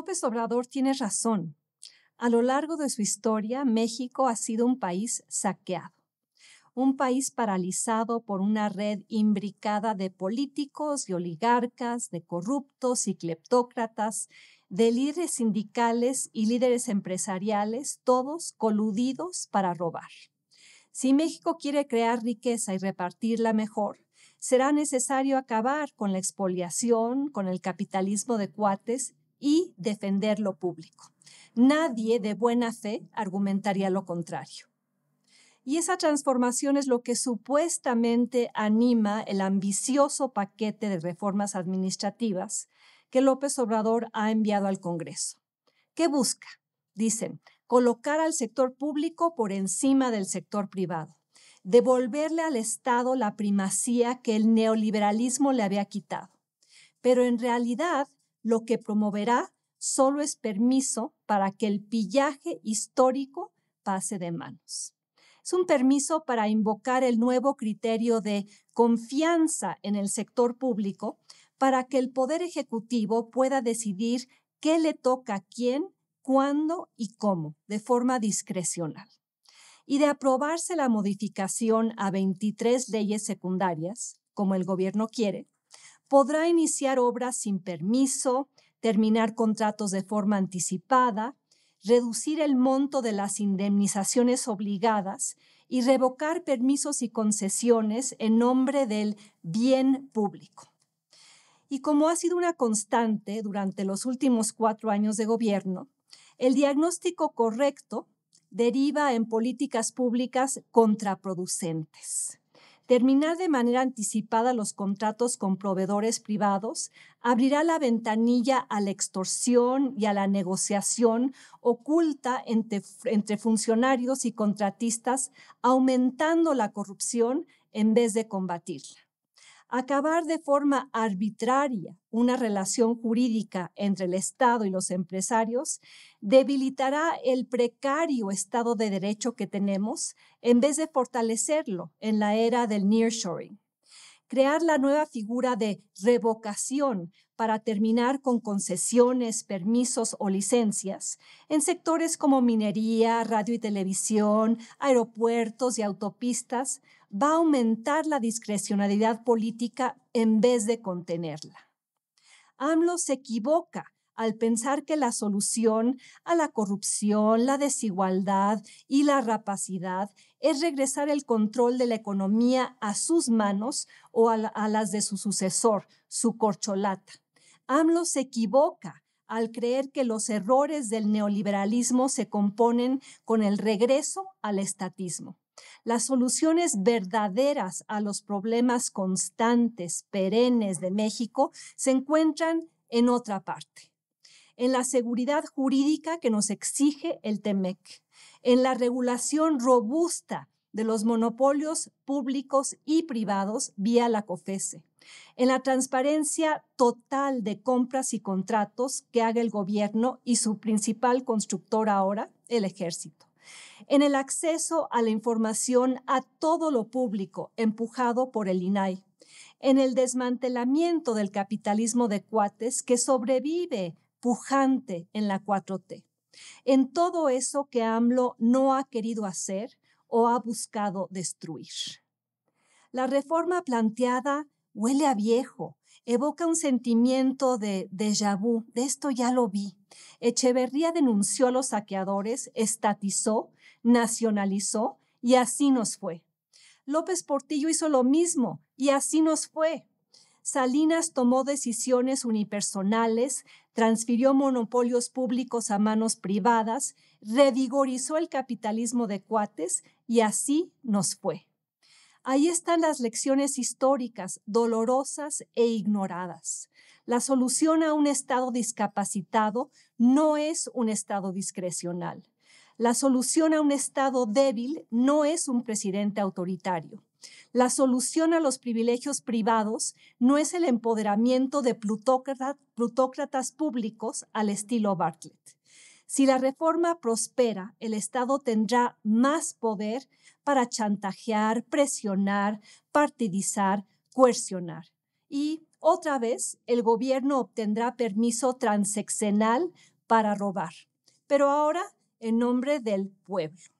López Obrador tiene razón. A lo largo de su historia, México ha sido un país saqueado, un país paralizado por una red imbricada de políticos, de oligarcas, de corruptos y cleptócratas, de líderes sindicales y líderes empresariales, todos coludidos para robar. Si México quiere crear riqueza y repartirla mejor, será necesario acabar con la expoliación, con el capitalismo de cuates y defender lo público. Nadie de buena fe argumentaría lo contrario. Y esa transformación es lo que supuestamente anima el ambicioso paquete de reformas administrativas que López Obrador ha enviado al Congreso. ¿Qué busca? Dicen, colocar al sector público por encima del sector privado, devolverle al Estado la primacía que el neoliberalismo le había quitado. Pero en realidad, lo que promoverá solo es permiso para que el pillaje histórico pase de manos. Es un permiso para invocar el nuevo criterio de confianza en el sector público para que el Poder Ejecutivo pueda decidir qué le toca a quién, cuándo y cómo, de forma discrecional. Y de aprobarse la modificación a 23 leyes secundarias, como el gobierno quiere, podrá iniciar obras sin permiso, terminar contratos de forma anticipada, reducir el monto de las indemnizaciones obligadas y revocar permisos y concesiones en nombre del bien público. Y como ha sido una constante durante los últimos cuatro años de gobierno, el diagnóstico correcto deriva en políticas públicas contraproducentes. Terminar de manera anticipada los contratos con proveedores privados abrirá la ventanilla a la extorsión y a la negociación oculta entre, funcionarios y contratistas, aumentando la corrupción en vez de combatirla acabar de forma arbitraria una relación jurídica entre el Estado y los empresarios debilitará el precario Estado de Derecho que tenemos en vez de fortalecerlo en la era del nearshoring. Crear la nueva figura de revocación para terminar con concesiones, permisos o licencias en sectores como minería, radio y televisión, aeropuertos y autopistas va a aumentar la discrecionalidad política en vez de contenerla. AMLO se equivoca al pensar que la solución a la corrupción, la desigualdad y la rapacidad es regresar el control de la economía a sus manos o a, las de su sucesor, su corcholata. AMLO se equivoca al creer que los errores del neoliberalismo se componen con el regreso al estatismo. Las soluciones verdaderas a los problemas constantes, perennes de México se encuentran en otra parte, en la seguridad jurídica que nos exige el TEMEC, en la regulación robusta de los monopolios públicos y privados vía la COFESE, en la transparencia total de compras y contratos que haga el gobierno y su principal constructor ahora, el ejército en el acceso a la información a todo lo público empujado por el INAI, en el desmantelamiento del capitalismo de cuates que sobrevive pujante en la 4T, en todo eso que AMLO no ha querido hacer o ha buscado destruir. La reforma planteada huele a viejo, evoca un sentimiento de déjà vu, de esto ya lo vi. Echeverría denunció a los saqueadores, estatizó, nacionalizó y así nos fue. López Portillo hizo lo mismo y así nos fue. Salinas tomó decisiones unipersonales, transfirió monopolios públicos a manos privadas, revigorizó el capitalismo de cuates y así nos fue. Ahí están las lecciones históricas, dolorosas e ignoradas. La solución a un Estado discapacitado no es un Estado discrecional. La solución a un Estado débil no es un presidente autoritario. La solución a los privilegios privados no es el empoderamiento de plutócratas públicos al estilo Bartlett. Si la reforma prospera, el Estado tendrá más poder para chantajear, presionar, partidizar, coercionar. Y otra vez, el gobierno obtendrá permiso transeccional para robar, pero ahora en nombre del pueblo.